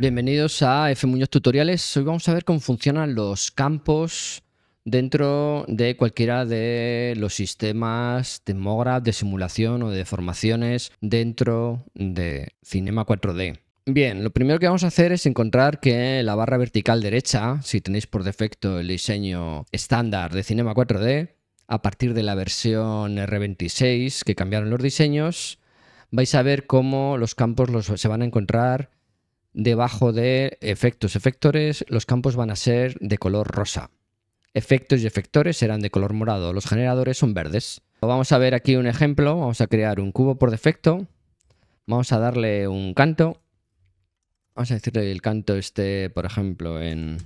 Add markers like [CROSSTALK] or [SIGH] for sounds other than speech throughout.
Bienvenidos a F Muñoz Tutoriales. Hoy vamos a ver cómo funcionan los campos dentro de cualquiera de los sistemas de de simulación o de formaciones dentro de Cinema 4D. Bien, lo primero que vamos a hacer es encontrar que la barra vertical derecha, si tenéis por defecto el diseño estándar de Cinema 4D, a partir de la versión R26 que cambiaron los diseños, vais a ver cómo los campos se van a encontrar debajo de efectos, efectores, los campos van a ser de color rosa. Efectos y efectores serán de color morado, los generadores son verdes. Vamos a ver aquí un ejemplo, vamos a crear un cubo por defecto, vamos a darle un canto, vamos a decirle que el canto esté, por ejemplo, en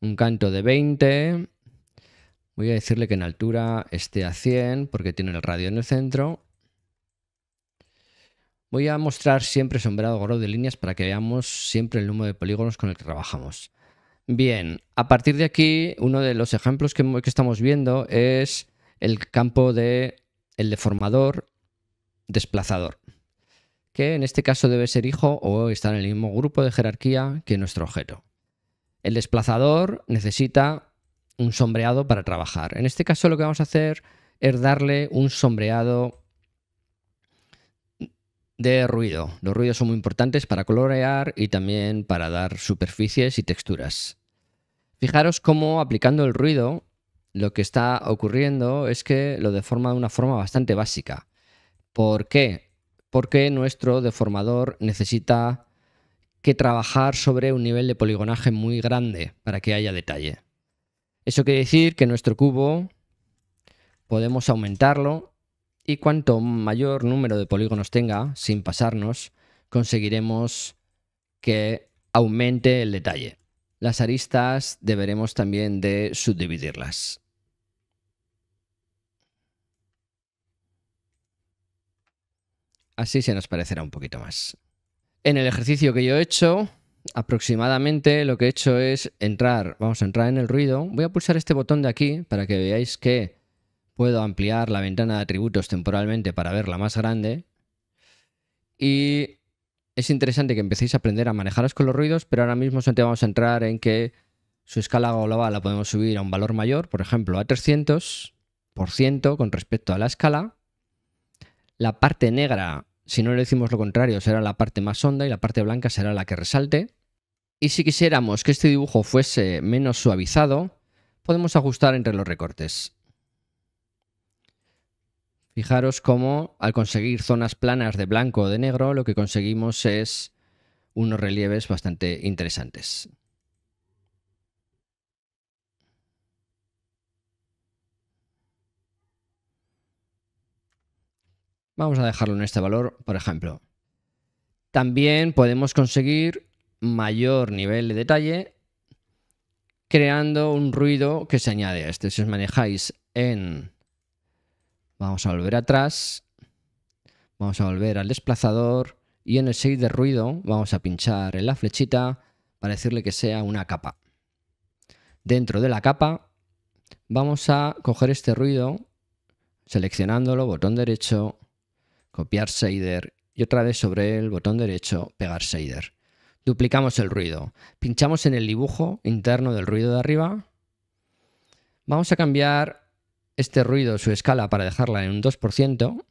un canto de 20, voy a decirle que en altura esté a 100 porque tiene el radio en el centro Voy a mostrar siempre sombreado gordo de líneas para que veamos siempre el número de polígonos con el que trabajamos. Bien, a partir de aquí, uno de los ejemplos que, que estamos viendo es el campo de el deformador desplazador, que en este caso debe ser hijo o estar en el mismo grupo de jerarquía que nuestro objeto. El desplazador necesita un sombreado para trabajar. En este caso lo que vamos a hacer es darle un sombreado de ruido. Los ruidos son muy importantes para colorear y también para dar superficies y texturas. Fijaros cómo aplicando el ruido lo que está ocurriendo es que lo deforma de una forma bastante básica. ¿Por qué? Porque nuestro deformador necesita que trabajar sobre un nivel de poligonaje muy grande para que haya detalle. Eso quiere decir que nuestro cubo podemos aumentarlo y cuanto mayor número de polígonos tenga, sin pasarnos, conseguiremos que aumente el detalle. Las aristas deberemos también de subdividirlas. Así se nos parecerá un poquito más. En el ejercicio que yo he hecho, aproximadamente lo que he hecho es entrar, vamos a entrar en el ruido, voy a pulsar este botón de aquí para que veáis que puedo ampliar la ventana de atributos temporalmente para verla más grande. Y es interesante que empecéis a aprender a manejaros con los ruidos, pero ahora mismo solamente vamos a entrar en que su escala global la podemos subir a un valor mayor, por ejemplo, a 300% con respecto a la escala. La parte negra, si no le decimos lo contrario, será la parte más honda y la parte blanca será la que resalte. Y si quisiéramos que este dibujo fuese menos suavizado, podemos ajustar entre los recortes. Fijaros cómo al conseguir zonas planas de blanco o de negro, lo que conseguimos es unos relieves bastante interesantes. Vamos a dejarlo en este valor, por ejemplo. También podemos conseguir mayor nivel de detalle creando un ruido que se añade a este. Si os manejáis en Vamos a volver atrás. Vamos a volver al desplazador. Y en el shader de ruido vamos a pinchar en la flechita para decirle que sea una capa. Dentro de la capa vamos a coger este ruido seleccionándolo, botón derecho, copiar shader y otra vez sobre el botón derecho pegar shader. Duplicamos el ruido, pinchamos en el dibujo interno del ruido de arriba. Vamos a cambiar este ruido, su escala, para dejarla en un 2%,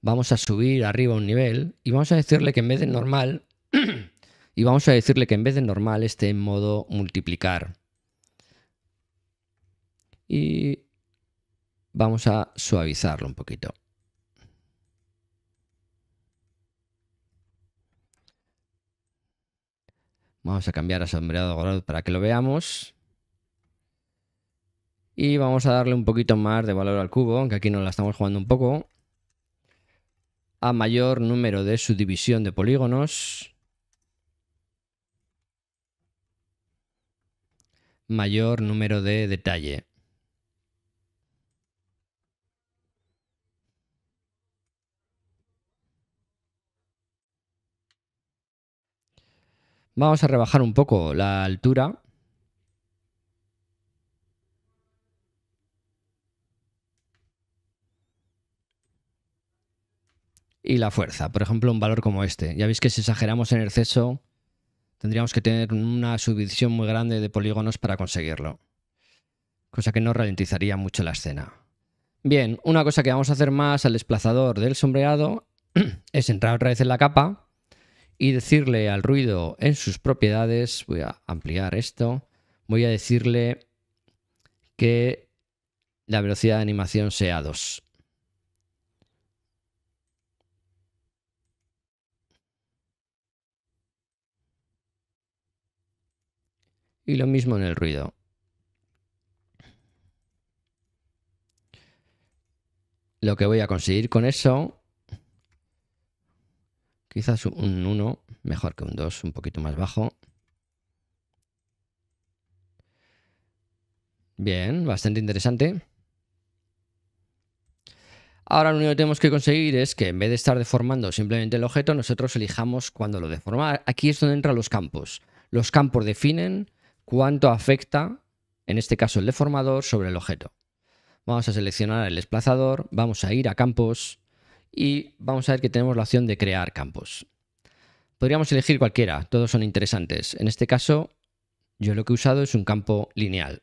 vamos a subir arriba un nivel y vamos a decirle que en vez de normal, [CLEARS THROAT] y vamos a decirle que en vez de normal esté en modo multiplicar. Y vamos a suavizarlo un poquito. Vamos a cambiar a sombreado para que lo veamos. Y vamos a darle un poquito más de valor al cubo, aunque aquí nos la estamos jugando un poco. A mayor número de subdivisión de polígonos. Mayor número de detalle. Vamos a rebajar un poco la altura y la fuerza. Por ejemplo, un valor como este. Ya veis que si exageramos en exceso, tendríamos que tener una subdivisión muy grande de polígonos para conseguirlo. Cosa que no ralentizaría mucho la escena. Bien, una cosa que vamos a hacer más al desplazador del sombreado [CLEARS THROAT] es entrar otra vez en la capa y decirle al ruido en sus propiedades, voy a ampliar esto, voy a decirle que la velocidad de animación sea 2. Y lo mismo en el ruido. Lo que voy a conseguir con eso, quizás un 1, mejor que un 2, un poquito más bajo. Bien, bastante interesante. Ahora lo único que tenemos que conseguir es que en vez de estar deformando simplemente el objeto, nosotros elijamos cuándo lo deformar. Aquí es donde entran los campos. Los campos definen cuánto afecta, en este caso el deformador, sobre el objeto. Vamos a seleccionar el desplazador, vamos a ir a campos y vamos a ver que tenemos la opción de crear campos. Podríamos elegir cualquiera, todos son interesantes. En este caso, yo lo que he usado es un campo lineal.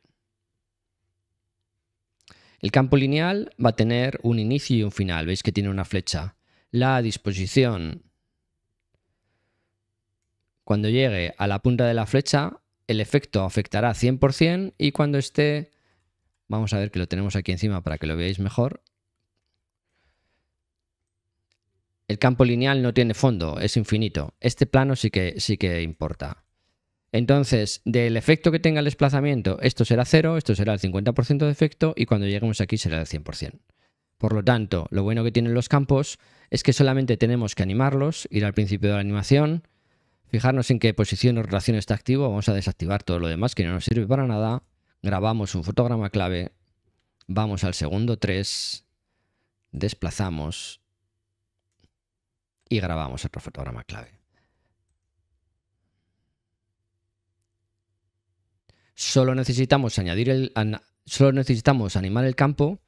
El campo lineal va a tener un inicio y un final. Veis que tiene una flecha. La disposición. Cuando llegue a la punta de la flecha, el efecto afectará 100% y cuando esté, vamos a ver que lo tenemos aquí encima para que lo veáis mejor, el campo lineal no tiene fondo, es infinito. Este plano sí que, sí que importa. Entonces, del efecto que tenga el desplazamiento, esto será 0, esto será el 50% de efecto y cuando lleguemos aquí será el 100%. Por lo tanto, lo bueno que tienen los campos es que solamente tenemos que animarlos, ir al principio de la animación, Fijarnos en qué posición o relación está activo, vamos a desactivar todo lo demás que no nos sirve para nada. Grabamos un fotograma clave, vamos al segundo 3, desplazamos y grabamos otro fotograma clave. Solo necesitamos añadir el, solo necesitamos animar el campo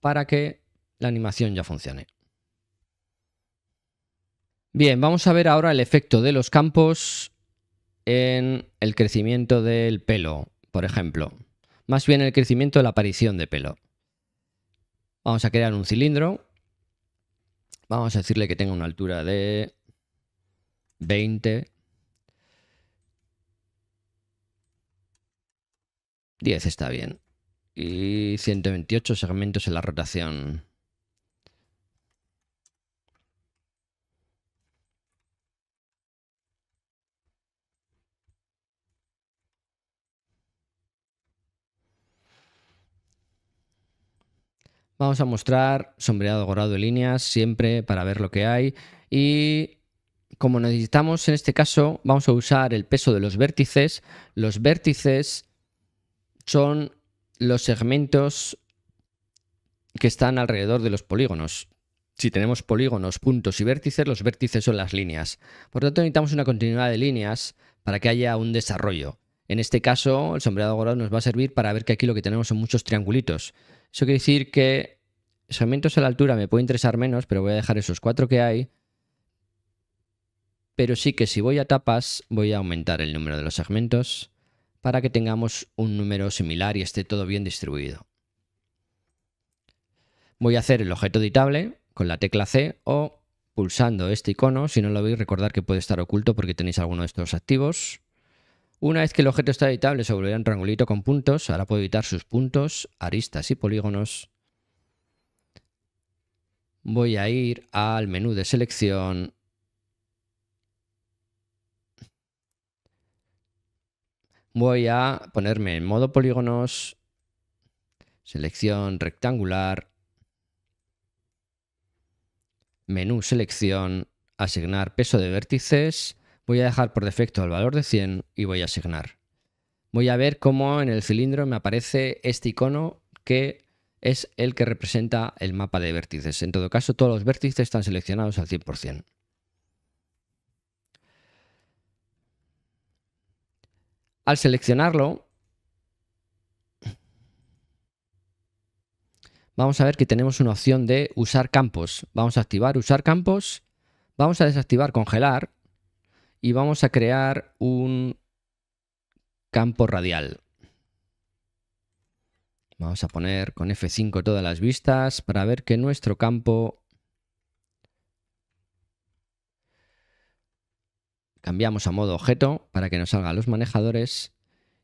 para que la animación ya funcione. Bien, vamos a ver ahora el efecto de los campos en el crecimiento del pelo, por ejemplo. Más bien el crecimiento de la aparición de pelo. Vamos a crear un cilindro. Vamos a decirle que tenga una altura de 20. 10 está bien. Y 128 segmentos en la rotación. Vamos a mostrar sombreado gorrado de líneas siempre para ver lo que hay y como necesitamos en este caso vamos a usar el peso de los vértices. Los vértices son los segmentos que están alrededor de los polígonos. Si tenemos polígonos, puntos y vértices, los vértices son las líneas. Por lo tanto, necesitamos una continuidad de líneas para que haya un desarrollo. En este caso, el sombreado dorado nos va a servir para ver que aquí lo que tenemos son muchos triangulitos. Eso quiere decir que segmentos a la altura me puede interesar menos, pero voy a dejar esos cuatro que hay. Pero sí que si voy a tapas, voy a aumentar el número de los segmentos para que tengamos un número similar y esté todo bien distribuido. Voy a hacer el objeto editable con la tecla C o pulsando este icono. Si no lo veis, recordar que puede estar oculto porque tenéis alguno de estos activos. Una vez que el objeto está editable, se volverá un triangulito con puntos. Ahora puedo editar sus puntos, aristas y polígonos. Voy a ir al menú de selección. Voy a ponerme en modo polígonos, selección rectangular, menú selección, asignar peso de vértices Voy a dejar por defecto el valor de 100 y voy a asignar. Voy a ver cómo en el cilindro me aparece este icono que es el que representa el mapa de vértices. En todo caso, todos los vértices están seleccionados al 100%. Al seleccionarlo, vamos a ver que tenemos una opción de usar campos. Vamos a activar usar campos, vamos a desactivar congelar y vamos a crear un campo radial. Vamos a poner con F5 todas las vistas para ver que nuestro campo... Cambiamos a modo objeto para que nos salgan los manejadores.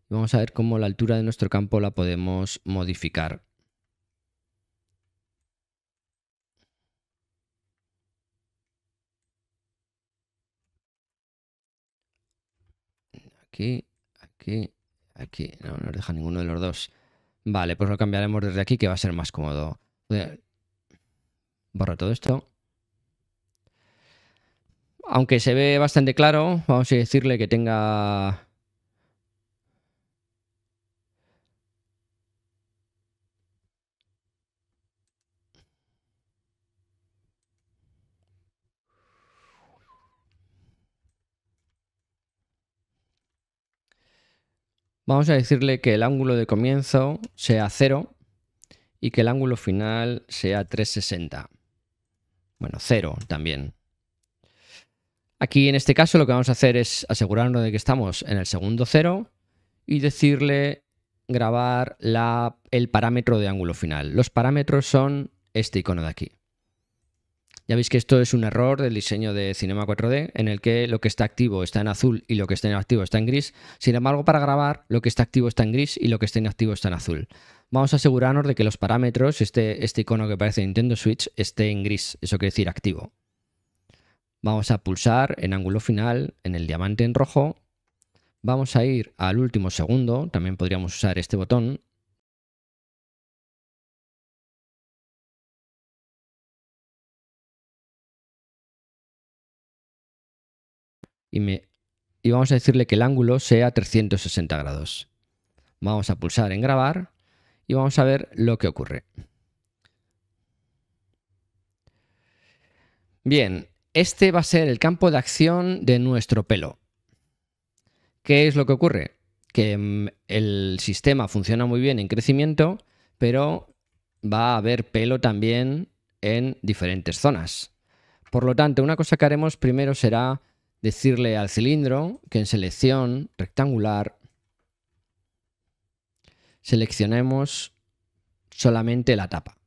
y Vamos a ver cómo la altura de nuestro campo la podemos modificar. aquí, aquí, aquí. No, nos deja ninguno de los dos. Vale, pues lo cambiaremos desde aquí, que va a ser más cómodo. Borra todo esto. Aunque se ve bastante claro, vamos a decirle que tenga Vamos a decirle que el ángulo de comienzo sea 0 y que el ángulo final sea 360. Bueno, 0 también. Aquí en este caso lo que vamos a hacer es asegurarnos de que estamos en el segundo 0 y decirle grabar el parámetro de ángulo final. Los parámetros son este icono de aquí. Ya veis que esto es un error del diseño de Cinema 4D, en el que lo que está activo está en azul y lo que está inactivo está en gris. Sin embargo, para grabar, lo que está activo está en gris y lo que está inactivo está en azul. Vamos a asegurarnos de que los parámetros, este, este icono que parece Nintendo Switch, esté en gris, eso quiere decir activo. Vamos a pulsar en ángulo final, en el diamante en rojo. Vamos a ir al último segundo, también podríamos usar este botón, y, vamos a decirle que el ángulo sea 360 grados. Vamos a pulsar en grabar y vamos a ver lo que ocurre. Bien, este va a ser el campo de acción de nuestro pelo. ¿Qué es lo que ocurre? Que mm, el sistema funciona muy bien en crecimiento, pero va a haber pelo también en diferentes zonas. Por lo tanto, una cosa que haremos primero será decirle al cilindro que en selección rectangular seleccionemos solamente la tapa.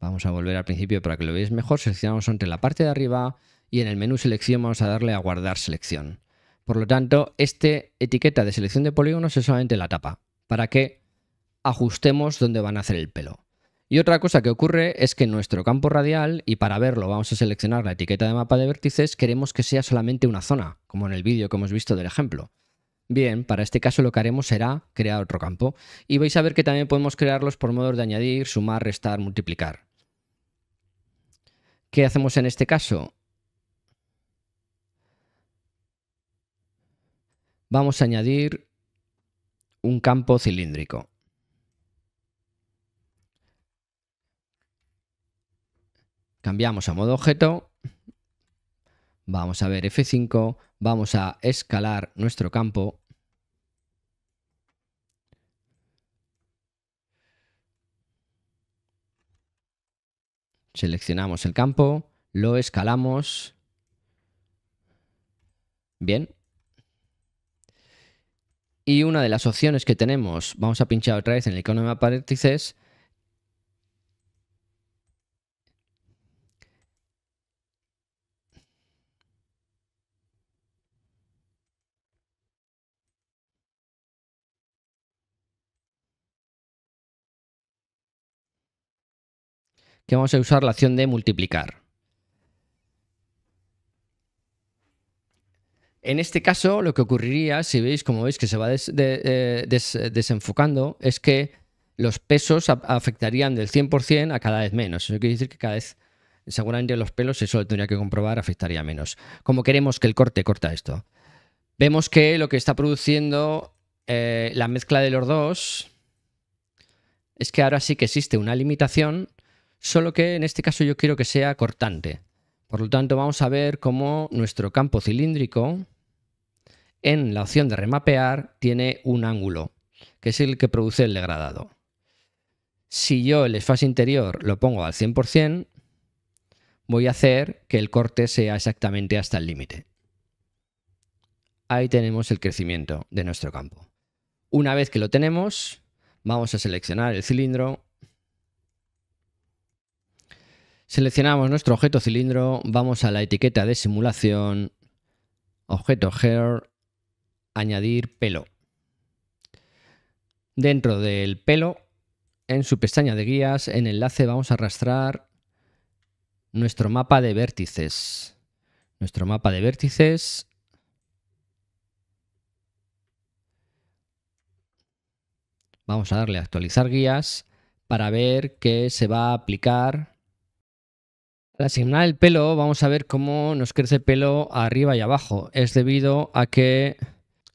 Vamos a volver al principio para que lo veáis mejor. Seleccionamos entre la parte de arriba y en el menú selección vamos a darle a guardar selección. Por lo tanto, esta etiqueta de selección de polígonos es solamente la tapa para que ajustemos dónde van a hacer el pelo. Y otra cosa que ocurre es que nuestro campo radial, y para verlo vamos a seleccionar la etiqueta de mapa de vértices, queremos que sea solamente una zona, como en el vídeo que hemos visto del ejemplo. Bien, para este caso lo que haremos será crear otro campo. Y vais a ver que también podemos crearlos por modos de añadir, sumar, restar, multiplicar. ¿Qué hacemos en este caso? Vamos a añadir un campo cilíndrico. Cambiamos a modo objeto. Vamos a ver F5. Vamos a escalar nuestro campo. Seleccionamos el campo, lo escalamos. Bien. Y una de las opciones que tenemos, vamos a pinchar otra vez en el icono de paréntesis. que vamos a usar la acción de multiplicar. En este caso, lo que ocurriría, si veis, como veis que se va eh, desenfocando, es que los pesos afectarían del 100% a cada vez menos. Eso quiere decir que cada vez, seguramente los pelos, eso lo tendría que comprobar, afectaría menos. Como queremos que el corte corta esto. Vemos que lo que está produciendo eh, la mezcla de los dos es que ahora sí que existe una limitación solo que en este caso yo quiero que sea cortante. Por lo tanto, vamos a ver cómo nuestro campo cilíndrico en la opción de remapear tiene un ángulo, que es el que produce el degradado. Si yo el esfase interior lo pongo al 100%, voy a hacer que el corte sea exactamente hasta el límite. Ahí tenemos el crecimiento de nuestro campo. Una vez que lo tenemos, vamos a seleccionar el cilindro Seleccionamos nuestro objeto cilindro, vamos a la etiqueta de simulación, objeto hair, añadir pelo. Dentro del pelo, en su pestaña de guías, en enlace vamos a arrastrar nuestro mapa de vértices. Nuestro mapa de vértices. Vamos a darle a actualizar guías para ver qué se va a aplicar la asignar el pelo, vamos a ver cómo nos crece el pelo arriba y abajo. Es debido a que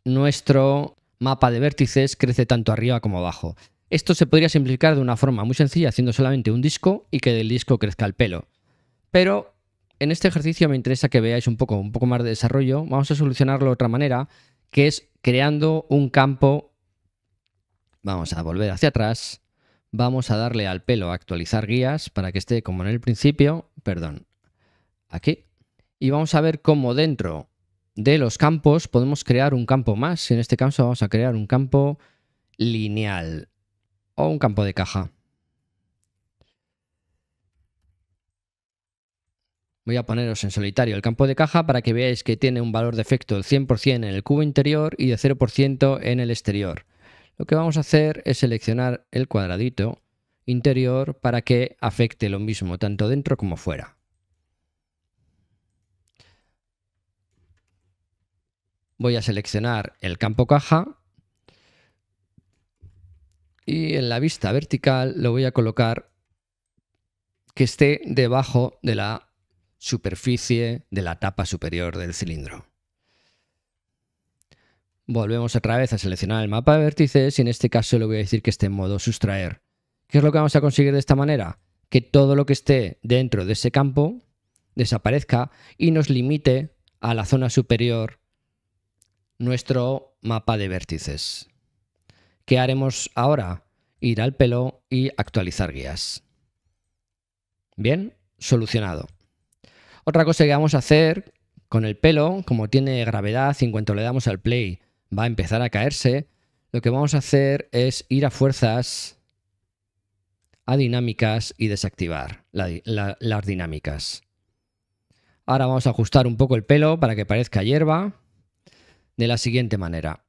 nuestro mapa de vértices crece tanto arriba como abajo. Esto se podría simplificar de una forma muy sencilla, haciendo solamente un disco y que del disco crezca el pelo. Pero en este ejercicio me interesa que veáis un poco, un poco más de desarrollo. Vamos a solucionarlo de otra manera, que es creando un campo. Vamos a volver hacia atrás vamos a darle al pelo a actualizar guías para que esté como en el principio, perdón, aquí. Y vamos a ver cómo dentro de los campos podemos crear un campo más. En este caso vamos a crear un campo lineal o un campo de caja. Voy a poneros en solitario el campo de caja para que veáis que tiene un valor de efecto del 100% en el cubo interior y de 0% en el exterior lo que vamos a hacer es seleccionar el cuadradito interior para que afecte lo mismo tanto dentro como fuera. Voy a seleccionar el campo caja y en la vista vertical lo voy a colocar que esté debajo de la superficie de la tapa superior del cilindro. Volvemos otra vez a seleccionar el mapa de vértices y en este caso le voy a decir que esté en modo sustraer. ¿Qué es lo que vamos a conseguir de esta manera? Que todo lo que esté dentro de ese campo desaparezca y nos limite a la zona superior nuestro mapa de vértices. ¿Qué haremos ahora? Ir al pelo y actualizar guías. Bien, solucionado. Otra cosa que vamos a hacer con el pelo, como tiene gravedad, en cuanto le damos al play va a empezar a caerse, lo que vamos a hacer es ir a fuerzas, a dinámicas y desactivar las dinámicas. Ahora vamos a ajustar un poco el pelo para que parezca hierba de la siguiente manera.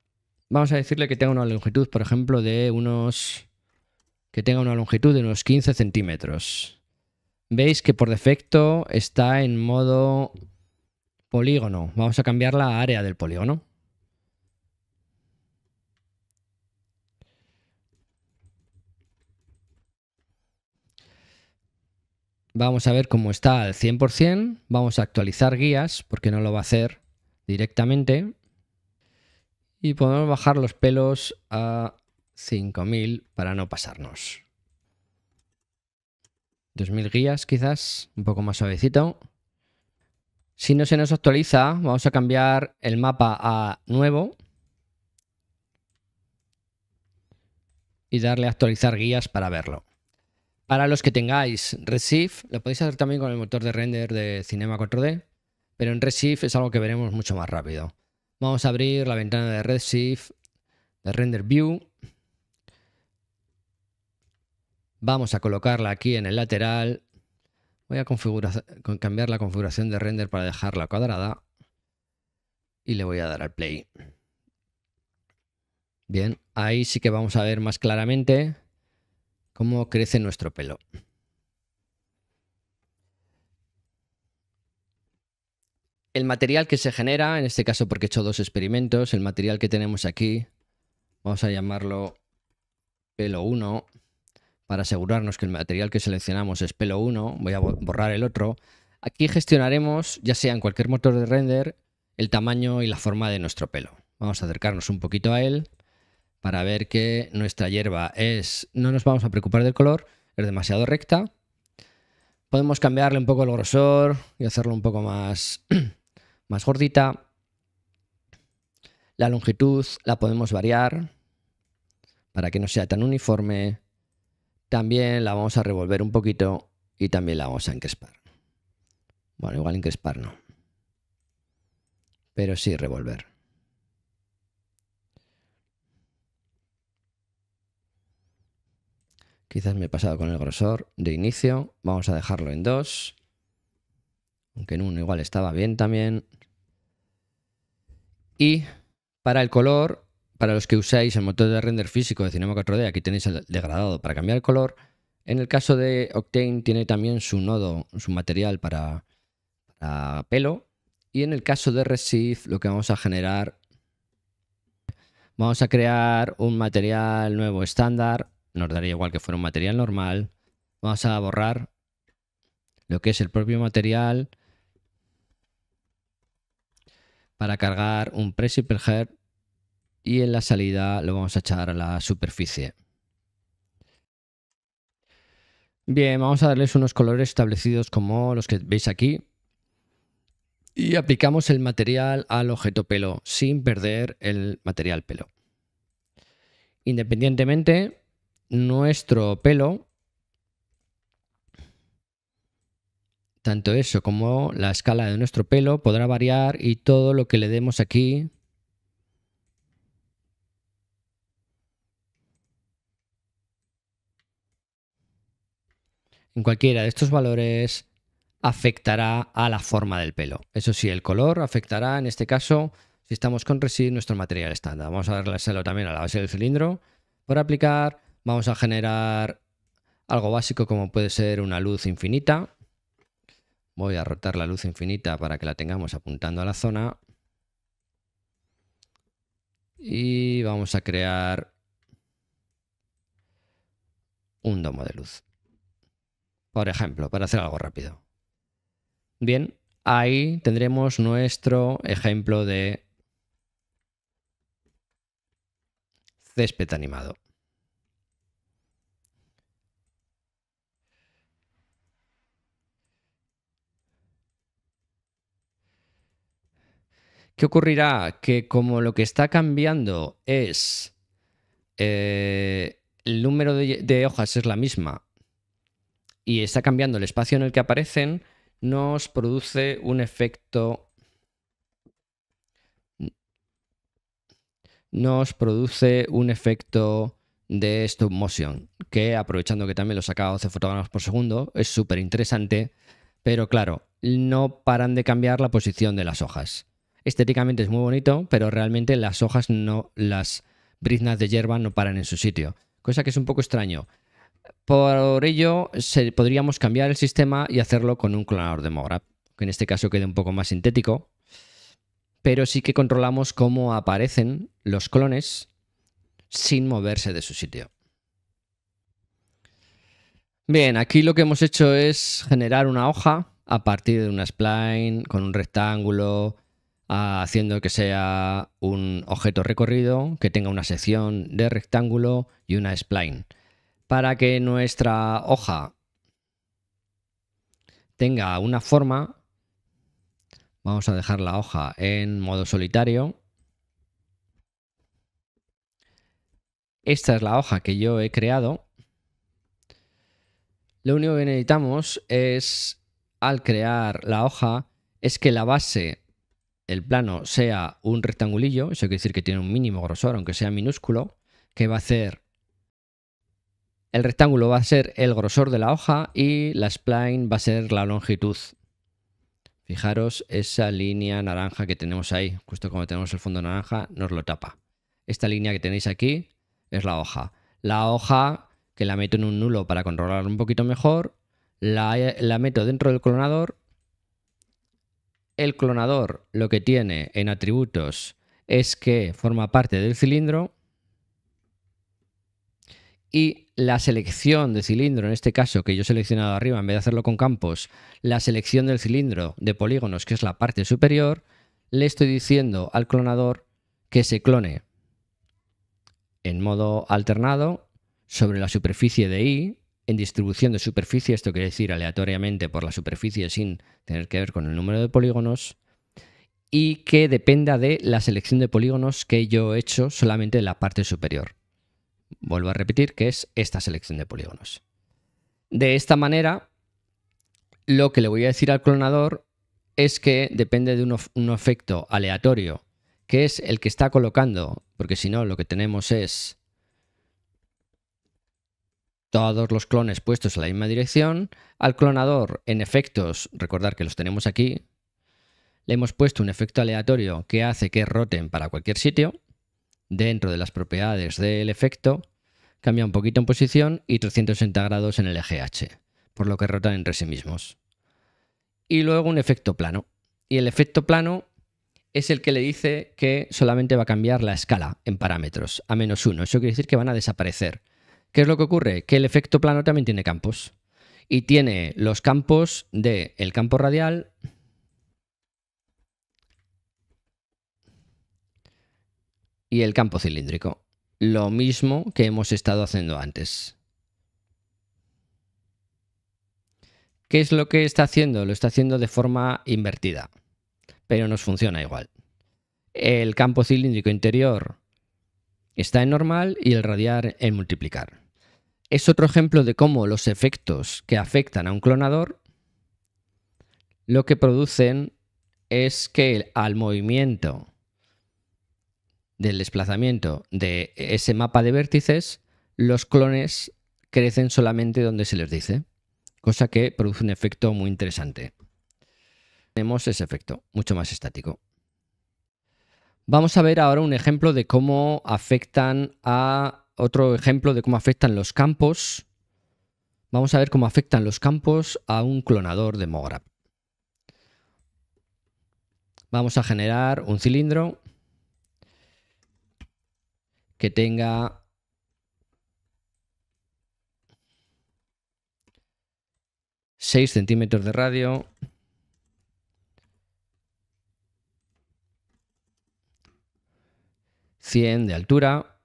Vamos a decirle que tenga una longitud, por ejemplo, de unos... que tenga una longitud de unos 15 centímetros. Veis que por defecto está en modo polígono. Vamos a cambiar la área del polígono. Vamos a ver cómo está al 100%. Vamos a actualizar guías porque no lo va a hacer directamente. Y podemos bajar los pelos a 5000 para no pasarnos. 2000 guías quizás, un poco más suavecito. Si no se nos actualiza, vamos a cambiar el mapa a nuevo. Y darle a actualizar guías para verlo. Para los que tengáis Redshift, lo podéis hacer también con el motor de render de Cinema 4D, pero en Redshift es algo que veremos mucho más rápido. Vamos a abrir la ventana de Redshift, de Render View. Vamos a colocarla aquí en el lateral. Voy a cambiar la configuración de render para dejarla cuadrada. Y le voy a dar al play. Bien, ahí sí que vamos a ver más claramente ¿Cómo crece nuestro pelo? El material que se genera, en este caso porque he hecho dos experimentos, el material que tenemos aquí, vamos a llamarlo pelo 1, para asegurarnos que el material que seleccionamos es pelo 1, voy a borrar el otro. Aquí gestionaremos, ya sea en cualquier motor de render, el tamaño y la forma de nuestro pelo. Vamos a acercarnos un poquito a él para ver que nuestra hierba es, no nos vamos a preocupar del color, es demasiado recta. Podemos cambiarle un poco el grosor y hacerlo un poco más, [CLEARS THROAT] más gordita. La longitud la podemos variar para que no sea tan uniforme. También la vamos a revolver un poquito y también la vamos a encrespar. Bueno, igual encrespar no. Pero sí revolver. Quizás me he pasado con el grosor de inicio. Vamos a dejarlo en 2. Aunque en uno igual estaba bien también. Y para el color, para los que usáis el motor de render físico de Cinema 4D, aquí tenéis el degradado para cambiar el color. En el caso de Octane tiene también su nodo, su material para, pelo. Y en el caso de Receive, lo que vamos a generar, vamos a crear un material nuevo estándar nos daría igual que fuera un material normal. Vamos a borrar lo que es el propio material para cargar un principal y en la salida lo vamos a echar a la superficie. Bien, vamos a darles unos colores establecidos como los que veis aquí. Y aplicamos el material al objeto pelo sin perder el material pelo. Independientemente nuestro pelo, tanto eso como la escala de nuestro pelo podrá variar y todo lo que le demos aquí en cualquiera de estos valores afectará a la forma del pelo. Eso sí, el color afectará en este caso si estamos con resid nuestro material estándar. Vamos a hacerlo también a la base del cilindro por aplicar Vamos a generar algo básico como puede ser una luz infinita. Voy a rotar la luz infinita para que la tengamos apuntando a la zona. Y vamos a crear un domo de luz. Por ejemplo, para hacer algo rápido. Bien, ahí tendremos nuestro ejemplo de césped animado. ¿Qué ocurrirá? Que como lo que está cambiando es eh, el número de, hojas es la misma y está cambiando el espacio en el que aparecen, nos produce un efecto... Nos produce un efecto de stop motion, que aprovechando que también lo saca 12 fotogramas por segundo, es súper interesante, pero claro, no paran de cambiar la posición de las hojas. Estéticamente es muy bonito, pero realmente las hojas no, las briznas de hierba no paran en su sitio, cosa que es un poco extraño. Por ello, podríamos cambiar el sistema y hacerlo con un clonador de Mograp, que en este caso quede un poco más sintético, pero sí que controlamos cómo aparecen los clones sin moverse de su sitio. Bien, aquí lo que hemos hecho es generar una hoja a partir de una spline con un rectángulo, Ah, haciendo que sea un objeto recorrido que tenga una sección de rectángulo y una spline. Para que nuestra hoja tenga una forma, vamos a dejar la hoja en modo solitario. Esta es la hoja que yo he creado. Lo único que necesitamos es, al crear la hoja, es que la base el plano sea un rectangulillo, eso quiere decir que tiene un mínimo grosor, aunque sea minúsculo, que va a ser, El rectángulo va a ser el grosor de la hoja y la spline va a ser la longitud. Fijaros esa línea naranja que tenemos ahí, justo como tenemos el fondo naranja, nos lo tapa. Esta línea que tenéis aquí es la hoja. La hoja que la meto en un nulo para controlar un poquito mejor, la, meto dentro del clonador el clonador lo que tiene en atributos es que forma parte del cilindro y la selección de cilindro, en este caso que yo he seleccionado arriba en vez de hacerlo con campos, la selección del cilindro de polígonos, que es la parte superior, le estoy diciendo al clonador que se clone en modo alternado sobre la superficie de I en distribución de superficie, esto quiere decir aleatoriamente por la superficie sin tener que ver con el número de polígonos, y que dependa de la selección de polígonos que yo he hecho solamente en la parte superior. Vuelvo a repetir que es esta selección de polígonos. De esta manera, lo que le voy a decir al clonador es que depende de un, un efecto aleatorio, que es el que está colocando, porque si no lo que tenemos es todos los clones puestos en la misma dirección. Al clonador, en efectos, recordar que los tenemos aquí, le hemos puesto un efecto aleatorio que hace que roten para cualquier sitio. Dentro de las propiedades del efecto, cambia un poquito en posición y 360 grados en el eje H, por lo que rotan entre sí mismos. Y luego un efecto plano. Y el efecto plano es el que le dice que solamente va a cambiar la escala en parámetros, a menos uno. Eso quiere decir que van a desaparecer. ¿Qué es lo que ocurre? Que el efecto plano también tiene campos. Y tiene los campos del campo radial, y el campo cilíndrico. Lo mismo que hemos estado haciendo antes. ¿Qué es lo que está haciendo? Lo está haciendo de forma invertida, pero nos funciona igual. El campo cilíndrico interior está en normal y el radial en multiplicar es otro ejemplo de cómo los efectos que afectan a un clonador lo que producen es que al movimiento del desplazamiento de ese mapa de vértices, los clones crecen solamente donde se les dice, cosa que produce un efecto muy interesante. Tenemos ese efecto, mucho más estático. Vamos a ver ahora un ejemplo de cómo afectan a otro ejemplo de cómo afectan los campos. Vamos a ver cómo afectan los campos a un clonador de mora Vamos a generar un cilindro que tenga 6 centímetros de radio 100 de altura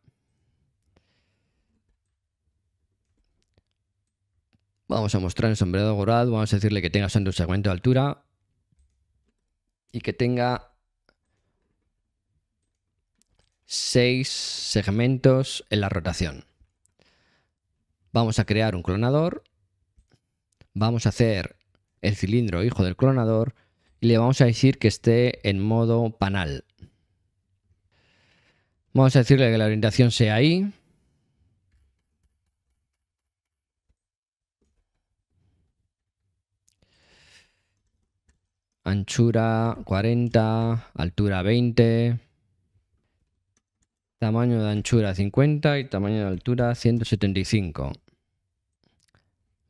Vamos a mostrar el sombrero dorado, vamos a decirle que tenga santo un segmento de altura y que tenga seis segmentos en la rotación. Vamos a crear un clonador, vamos a hacer el cilindro hijo del clonador y le vamos a decir que esté en modo panal. Vamos a decirle que la orientación sea ahí anchura 40, altura 20, tamaño de anchura 50 y tamaño de altura 175.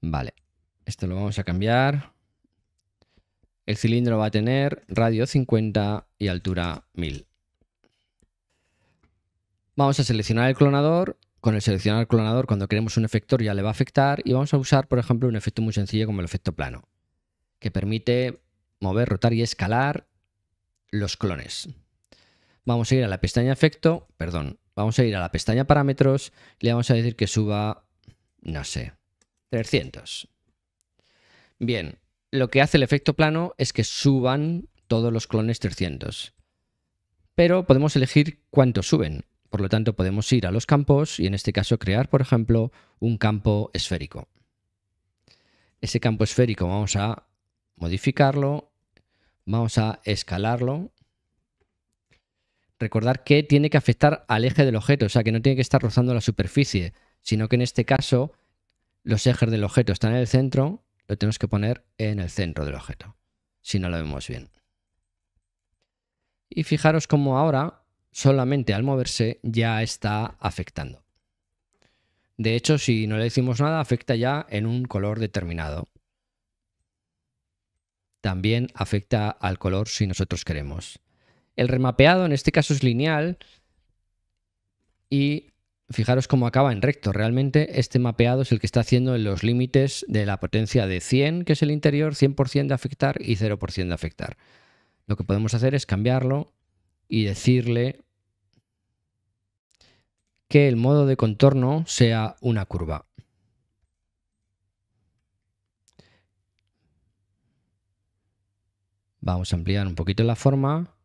Vale, esto lo vamos a cambiar. El cilindro va a tener radio 50 y altura 1000. Vamos a seleccionar el clonador. Con el seleccionar clonador, cuando queremos un efector ya le va a afectar y vamos a usar, por ejemplo, un efecto muy sencillo como el efecto plano, que permite mover, rotar y escalar los clones. Vamos a ir a la pestaña efecto, perdón, vamos a ir a la pestaña parámetros, le vamos a decir que suba, no sé, 300. Bien, lo que hace el efecto plano es que suban todos los clones 300. Pero podemos elegir cuántos suben. Por lo tanto, podemos ir a los campos y en este caso crear, por ejemplo, un campo esférico. Ese campo esférico vamos a modificarlo Vamos a escalarlo. Recordar que tiene que afectar al eje del objeto, o sea que no tiene que estar rozando la superficie, sino que en este caso los ejes del objeto están en el centro, lo tenemos que poner en el centro del objeto, si no lo vemos bien. Y fijaros cómo ahora, solamente al moverse, ya está afectando. De hecho, si no le decimos nada, afecta ya en un color determinado también afecta al color si nosotros queremos. El remapeado en este caso es lineal y fijaros cómo acaba en recto. Realmente este mapeado es el que está haciendo los límites de la potencia de 100, que es el interior, 100% de afectar y 0% de afectar. Lo que podemos hacer es cambiarlo y decirle que el modo de contorno sea una curva. Vamos a ampliar un poquito la forma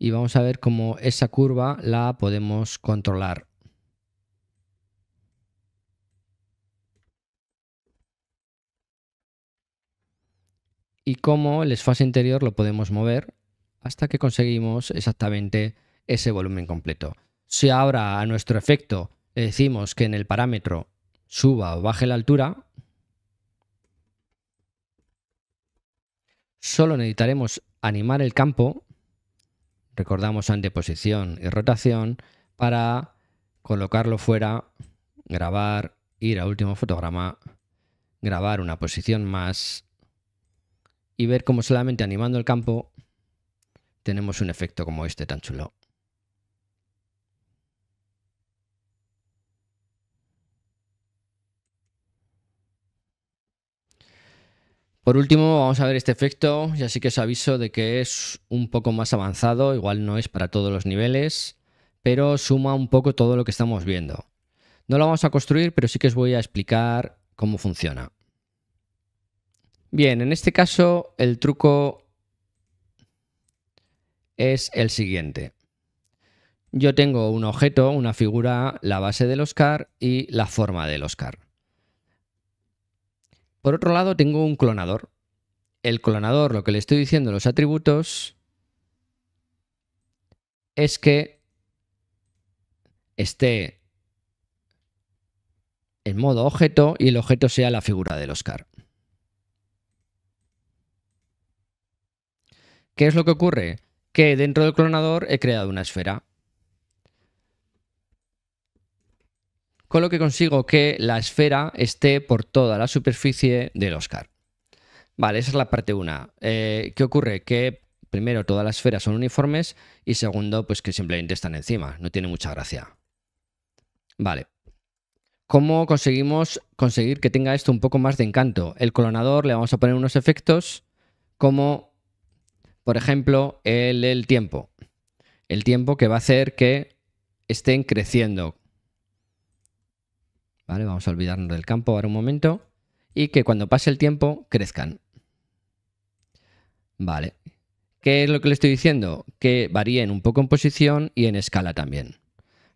y vamos a ver cómo esa curva la podemos controlar. Y cómo el esfase interior lo podemos mover hasta que conseguimos exactamente ese volumen completo. Si ahora a nuestro efecto le decimos que en el parámetro suba o baje la altura, Solo necesitaremos animar el campo, recordamos anteposición y rotación, para colocarlo fuera, grabar, ir a último fotograma, grabar una posición más y ver cómo solamente animando el campo tenemos un efecto como este tan chulo. Por último, vamos a ver este efecto. Ya sí que os aviso de que es un poco más avanzado, igual no es para todos los niveles, pero suma un poco todo lo que estamos viendo. No lo vamos a construir, pero sí que os voy a explicar cómo funciona. Bien, en este caso el truco es el siguiente. Yo tengo un objeto, una figura, la base del Oscar y la forma del Oscar. Por otro lado, tengo un clonador. El clonador, lo que le estoy diciendo los atributos, es que esté en modo objeto y el objeto sea la figura del Oscar. ¿Qué es lo que ocurre? Que dentro del clonador he creado una esfera. con lo que consigo que la esfera esté por toda la superficie del Oscar. Vale, esa es la parte 1. Eh, ¿Qué ocurre? Que primero todas las esferas son uniformes y segundo, pues que simplemente están encima, no tiene mucha gracia. Vale. ¿Cómo conseguimos conseguir que tenga esto un poco más de encanto? El colonador le vamos a poner unos efectos como, por ejemplo, el tiempo. El tiempo que va a hacer que estén creciendo Vamos a olvidarnos del campo ahora un momento y que cuando pase el tiempo crezcan. Vale. ¿Qué es lo que le estoy diciendo? Que varíen un poco en posición y en escala también.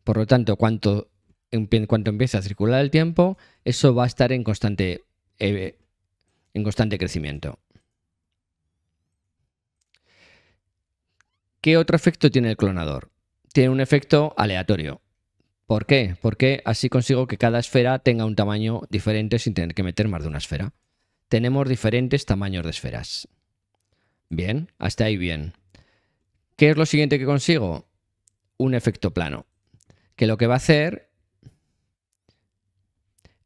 Por lo tanto, cuanto, cuanto empiece a circular el tiempo, eso va a estar en constante, eh, en constante crecimiento. ¿Qué otro efecto tiene el clonador? Tiene un efecto aleatorio. ¿Por qué? Porque así consigo que cada esfera tenga un tamaño diferente sin tener que meter más de una esfera. Tenemos diferentes tamaños de esferas. Bien, hasta ahí bien. ¿Qué es lo siguiente que consigo? Un efecto plano. Que lo que va a hacer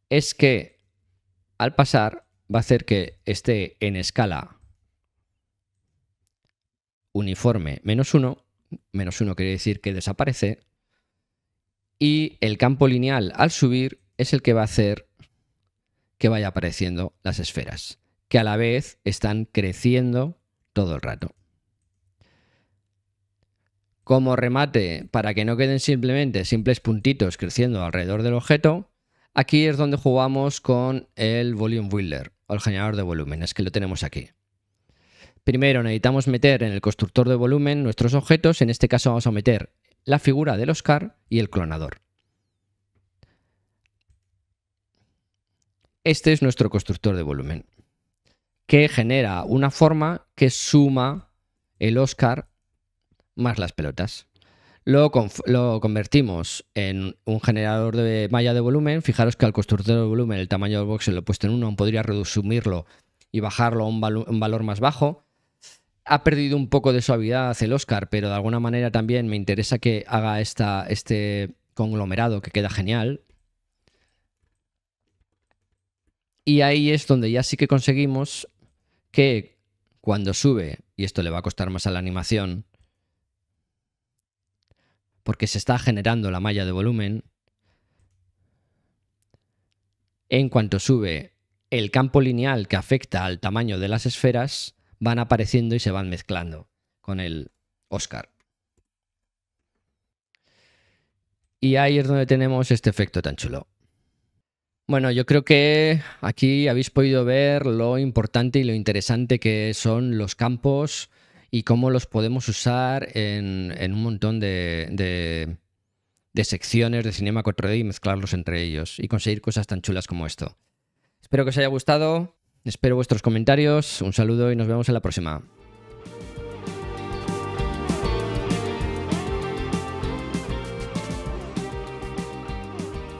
es que al pasar va a hacer que esté en escala uniforme menos uno. Menos uno quiere decir que desaparece y el campo lineal al subir es el que va a hacer que vaya apareciendo las esferas, que a la vez están creciendo todo el rato. Como remate, para que no queden simplemente simples puntitos creciendo alrededor del objeto, aquí es donde jugamos con el Volume Builder, o el generador de volumen, es que lo tenemos aquí. Primero necesitamos meter en el constructor de volumen nuestros objetos, en este caso vamos a meter la figura del Oscar y el clonador. Este es nuestro constructor de volumen, que genera una forma que suma el Oscar más las pelotas. Lo, convertimos en un generador de malla de volumen. Fijaros que al constructor de volumen el tamaño del se lo he puesto en 1, podría reducirlo y bajarlo a un valor más bajo ha perdido un poco de suavidad el Oscar, pero de alguna manera también me interesa que haga esta, este conglomerado que queda genial. Y ahí es donde ya sí que conseguimos que cuando sube, y esto le va a costar más a la animación, porque se está generando la malla de volumen, en cuanto sube el campo lineal que afecta al tamaño de las esferas, van apareciendo y se van mezclando con el Oscar. Y ahí es donde tenemos este efecto tan chulo. Bueno, yo creo que aquí habéis podido ver lo importante y lo interesante que son los campos y cómo los podemos usar en, un montón de, de, secciones de Cinema 4D y mezclarlos entre ellos y conseguir cosas tan chulas como esto. Espero que os haya gustado. Espero vuestros comentarios, un saludo y nos vemos en la próxima.